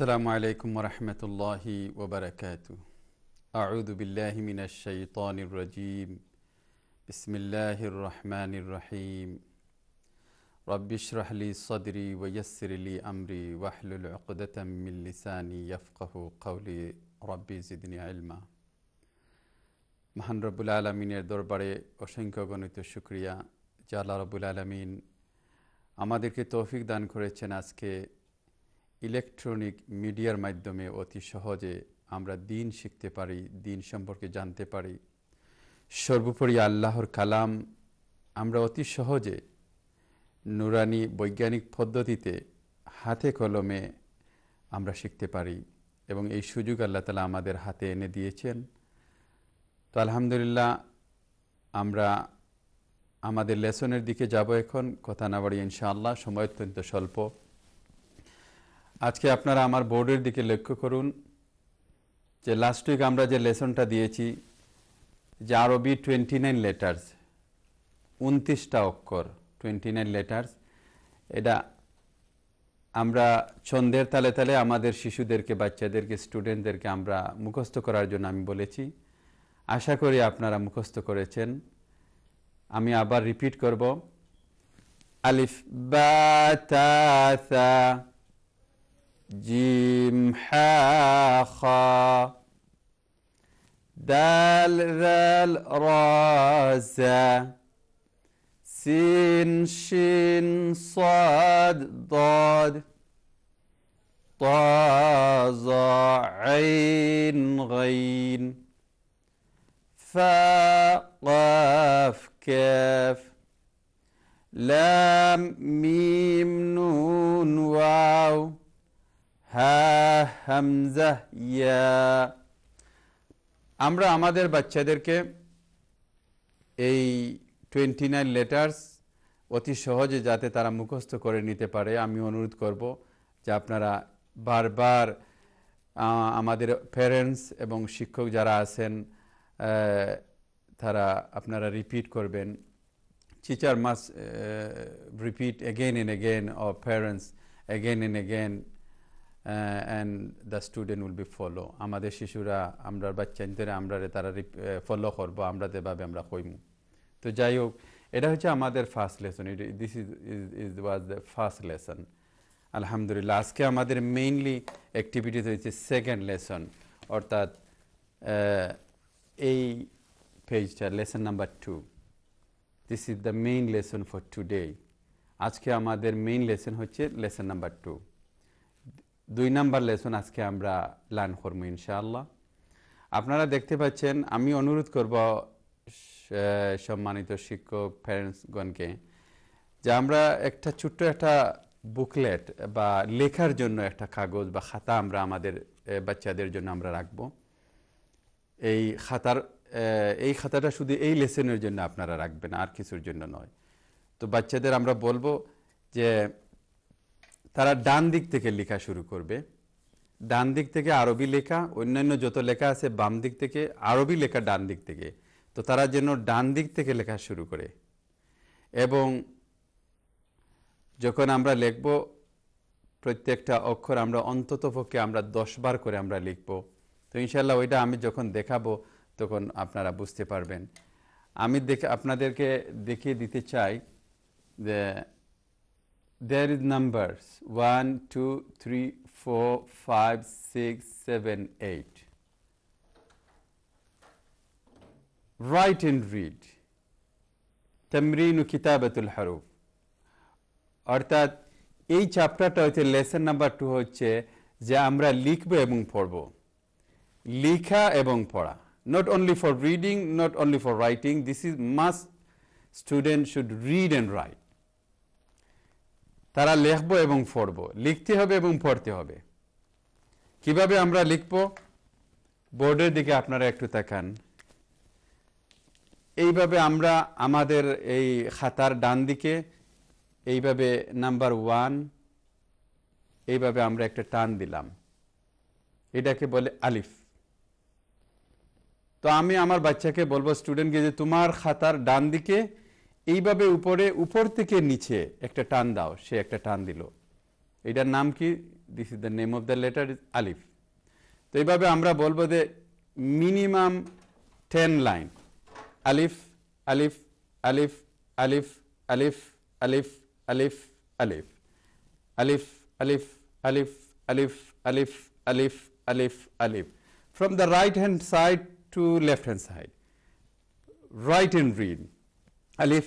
السلام عليكم ورحمة الله وبركاته أعوذ بالله من الشيطان الرجيم بسم الله الرحمن الرحيم رب اشرح لي صدري ويسر لي أمري واحلل عقدة من لساني يفقه قولي ربي زدني علما মহান রব্বুল আলমিনের দরবারে অসংখ্য গণিত শুক্রিয়া যে আল্লাহ রবুল আলমিন আমাদেরকে তৌফিক দান করেছেন আজকে ইলেকট্রনিক মিডিয়ার মাধ্যমে অতি সহজে আমরা দিন শিখতে পারি দিন সম্পর্কে জানতে পারি সর্বোপরি আল্লাহর কালাম আমরা অতি সহজে নুরানি বৈজ্ঞানিক পদ্ধতিতে হাতে কলমে আমরা শিখতে পারি এবং এই সুযোগ আল্লাহ তালা আমাদের হাতে এনে দিয়েছেন তো আলহামদুলিল্লাহ আমরা আমাদের লেসনের দিকে যাব এখন কথা না বাড়ি ইনশাআল্লাহ সময় অত্যন্ত স্বল্প আজকে আপনারা আমার বোর্ডের দিকে লক্ষ্য করুন যে লাস্ট উইক আমরা যে লেসনটা দিয়েছি যে আরবি টোয়েন্টি নাইন লেটার্স উনত্রিশটা অক্ষর টোয়েন্টি নাইন লেটার্স এটা আমরা ছন্দের তালে তালে আমাদের শিশুদেরকে বাচ্চাদেরকে স্টুডেন্টদেরকে আমরা মুখস্থ করার জন্য আমি বলেছি আশা করি আপনারা মুখস্থ করেছেন আমি আবার রিপিট করব আলিফ বা جيم حا خا دال ذال را زا سين شين صاد ضاد طا زا عين غين فا قاف كاف لام ميم نون واو হামজা ইয়া আমরা আমাদের বাচ্চাদেরকে এই টোয়েন্টি নাইন লেটার্স অতি সহজে যাতে তারা মুখস্থ করে নিতে পারে আমি অনুরোধ করব যে আপনারা বারবার আমাদের প্যারেন্টস এবং শিক্ষক যারা আছেন তারা আপনারা রিপিট করবেন teacher must repeat again and again again or again and and and the student will be follow আমাদের শিশুরা আমরা বাচ্চাদের আমরা তারা ফলো করবো আমরা যেভাবে আমরা কইমু তো যাই হোক এটা হচ্ছে আমাদের first lesson this is is was the first lesson আলহামদুলিল্লাহ আজকে আমাদের মেইনলি অ্যাক্টিভিটিস হয়েছে সেকেন্ড লেসন অর্থাৎ এই পেজটা lesson number two this is the main lesson for today আজকে আমাদের মেইন লেসন হচ্ছে লেসন নাম্বার টু দুই নাম্বার লেসন আজকে আমরা লার্ন করবো ইনশাআল্লাহ আপনারা দেখতে পাচ্ছেন আমি অনুরোধ করব সম্মানিত শিক্ষক প্যারেন্টসগণকে যে আমরা একটা ছোট্ট একটা বুকলেট বা লেখার জন্য একটা কাগজ বা খাতা আমরা আমাদের বাচ্চাদের জন্য আমরা রাখব এই খাতার এই খাতাটা শুধু এই লেসনের জন্য আপনারা রাখবেন আর কিছুর জন্য নয় তো বাচ্চাদের আমরা বলবো যে তারা ডান দিক থেকে লেখা শুরু করবে ডান দিক থেকে আরবি লেখা অন্যান্য যত লেখা আছে বাম দিক থেকে আরবি লেখা ডান দিক থেকে তো তারা যেন ডান দিক থেকে লেখা শুরু করে এবং যখন আমরা লিখব প্রত্যেকটা অক্ষর আমরা অন্ততপক্ষে আমরা দশবার করে আমরা লিখব তো ইনশাল্লাহ ওইটা আমি যখন দেখাবো তখন আপনারা বুঝতে পারবেন আমি দেখে আপনাদেরকে দেখিয়ে দিতে চাই যে there is numbers 1, 2, 3, 4, 5, 6, 7, 8. Write and read. তামরিনু কিতাবাতুল হারুফ অর্থাৎ এই চ্যাপ্টারটা হচ্ছে লেসন নাম্বার two, হচ্ছে যে আমরা লিখব এবং পড়ব এবং পড়া not only for reading, not only for writing, this is must student should read and write. তারা লেখব এবং পড়ব লিখতে হবে এবং পড়তে হবে কিভাবে আমরা লিখব বোর্ডের দিকে আপনারা একটু তাকান এইভাবে আমরা আমাদের এই খাতার ডান দিকে এইভাবে নাম্বার ওয়ান এইভাবে আমরা একটা টান দিলাম এটাকে বলে আলিফ তো আমি আমার বাচ্চাকে বলবো স্টুডেন্টকে যে তোমার খাতার ডান দিকে এইভাবে উপরে উপর থেকে নিচে একটা টান দাও সে একটা টান দিল এটার নাম কি this is the name of the letter is আলিফ তো এইভাবে আমরা বলবো যে মিনিমাম টেন লাইন আলিফ আলিফ আলিফ আলিফ আলিফ আলিফ আলিফ আলিফ আলিফ আলিফ আলিফ আলিফ আলিফ আলিফ আলিফ আলিফ from the right hand side to left hand side right and read. আলিফ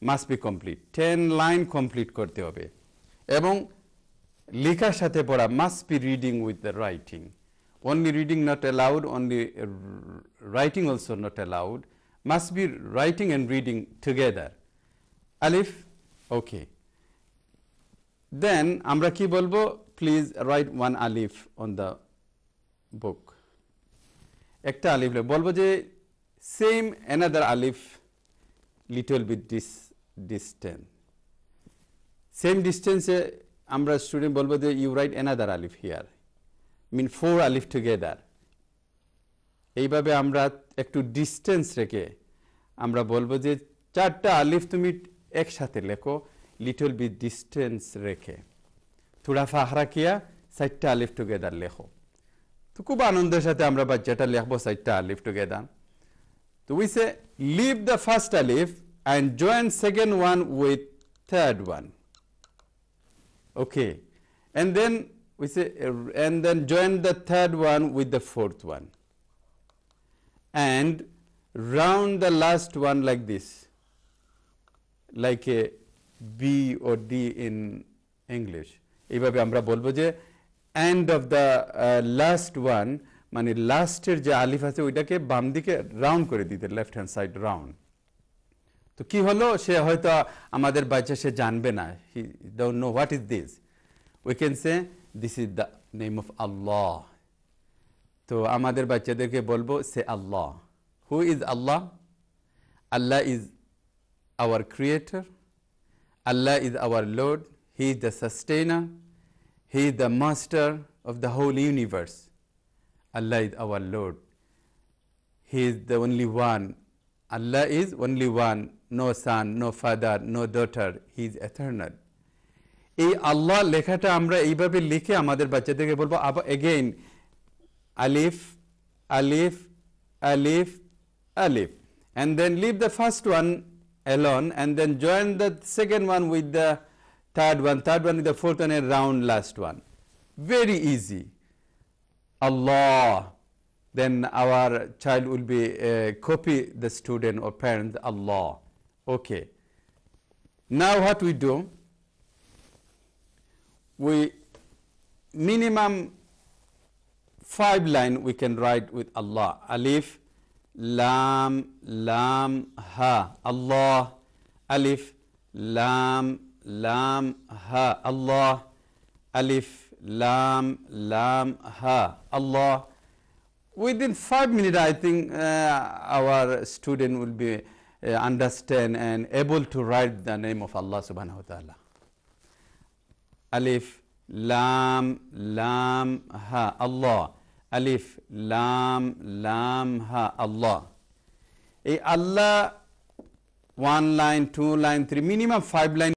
Must be complete. Ten line complete করতে হবে এবং লেখার সাথে পড়া must be reading with the writing only reading not allowed, only writing also not allowed, must be writing and reading together. Alif, okay. Then আমরা কি please write one alif on the book. একটা আলিফ বলবো যে same another alif little bit this distant. Same distance আমরা student বলবো যে you write another আলিফ হিয়ার মিন ফোর আলিফ টুগেদার এইভাবে আমরা একটু ডিস্টেন্স রেখে আমরা বলবো যে চারটা আলিফ তুমি একসাথে লেখো লিটল বি ডিস্টেন্স রেখে থোড়া ফাহরা কিয়া চারটা আলিফ টুগেদার লেখো তো খুব আনন্দের সাথে আমরা বাচ্চাটা লেখবো চারটা আলিফ টুগেদার তো উইসে লিভ দ্য ফার্স্ট আলিফ and join second one with third one. Okay. And then we say uh, and then join the third one with the fourth one and round the last one like this like a B or D in English. এইভাবে আমরা বলবো যে end of the uh, last one মানে লাস্টের যে আলিফ আছে ওইটাকে বাম দিকে রাউন্ড করে দিতে লেফট হ্যান্ড সাইড রাউন্ড তো কি হলো সে হয়তো আমাদের বাচ্চা সে জানবে না he don't know what is this we can say this is the name of Allah তো আমাদের বাচ্চাদেরকে বলবো সে Allah who is Allah Allah is our creator Allah is our lord he is the sustainer he is the master of the whole universe Allah is our lord he is the only one Allah is only one no son, no father, no daughter, he is eternal. এই আল্লাহ লেখাটা আমরা এইভাবে লিখে আমাদের বাচ্চাদেরকে বলবো আবার again আলিফ আলিফ আলিফ আলিফ and then leave the first one alone and then join the second one with the third one, third one with the fourth one and round last one. Very easy. Allah. Then our child will be uh, copy the student or parent Allah. Okay. Now what we do, we minimum five line we can write with Allah. Alif, Lam, Lam, Ha. Allah, Alif, Lam, Lam, Ha. Allah, Alif, Lam, Lam, Ha. Allah. Within five minutes, I think uh, our student will be uh, understand and able to write the name of Allah subhanahu wa ta'ala. Alif, Lam, Lam, Ha, Allah. Alif, Lam, Lam, Ha, Allah. এই eh, Allah. One line, two line, three minimum five line.